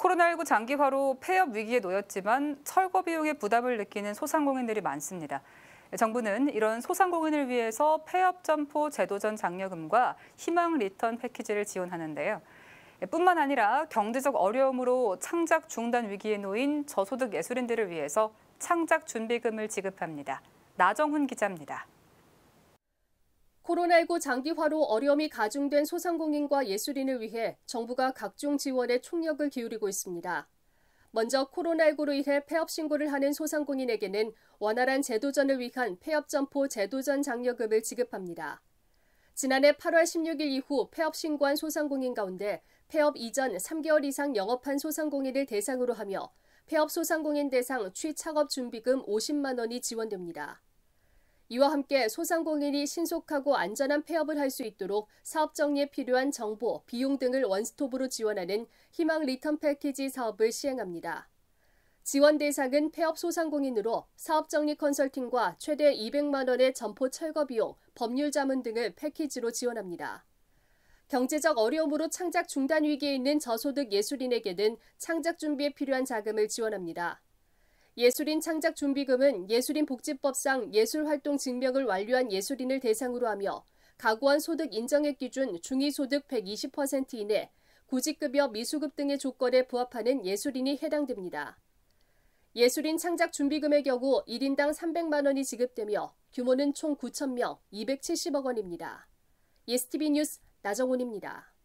코로나19 장기화로 폐업 위기에 놓였지만 철거 비용의 부담을 느끼는 소상공인들이 많습니다. 정부는 이런 소상공인을 위해서 폐업 점포 제도전 장려금과 희망 리턴 패키지를 지원하는데요. 뿐만 아니라 경제적 어려움으로 창작 중단 위기에 놓인 저소득 예술인들을 위해서 창작 준비금을 지급합니다. 나정훈 기자입니다. 코로나19 장기화로 어려움이 가중된 소상공인과 예술인을 위해 정부가 각종 지원에 총력을 기울이고 있습니다. 먼저 코로나19로 인해 폐업 신고를 하는 소상공인에게는 원활한 재도전을 위한 폐업점포 재도전 장려금을 지급합니다. 지난해 8월 16일 이후 폐업 신고한 소상공인 가운데 폐업 이전 3개월 이상 영업한 소상공인을 대상으로 하며 폐업 소상공인 대상 취착업 준비금 50만 원이 지원됩니다. 이와 함께 소상공인이 신속하고 안전한 폐업을 할 수 있도록 사업 정리에 필요한 정보, 비용 등을 원스톱으로 지원하는 희망 리턴 패키지 사업을 시행합니다. 지원 대상은 폐업 소상공인으로 사업 정리 컨설팅과 최대 200만 원의 점포 철거 비용, 법률 자문 등을 패키지로 지원합니다. 경제적 어려움으로 창작 중단 위기에 있는 저소득 예술인에게는 창작 준비에 필요한 자금을 지원합니다. 예술인 창작 준비금은 예술인 복지법상 예술활동 증명을 완료한 예술인을 대상으로 하며 가구원 소득 인정액 기준 중위소득 120% 이내 구직급여 미수급 등의 조건에 부합하는 예술인이 해당됩니다. 예술인 창작 준비금의 경우 1인당 300만 원이 지급되며 규모는 총9천명 270억 원입니다. 예스티비 뉴스 나정훈입니다.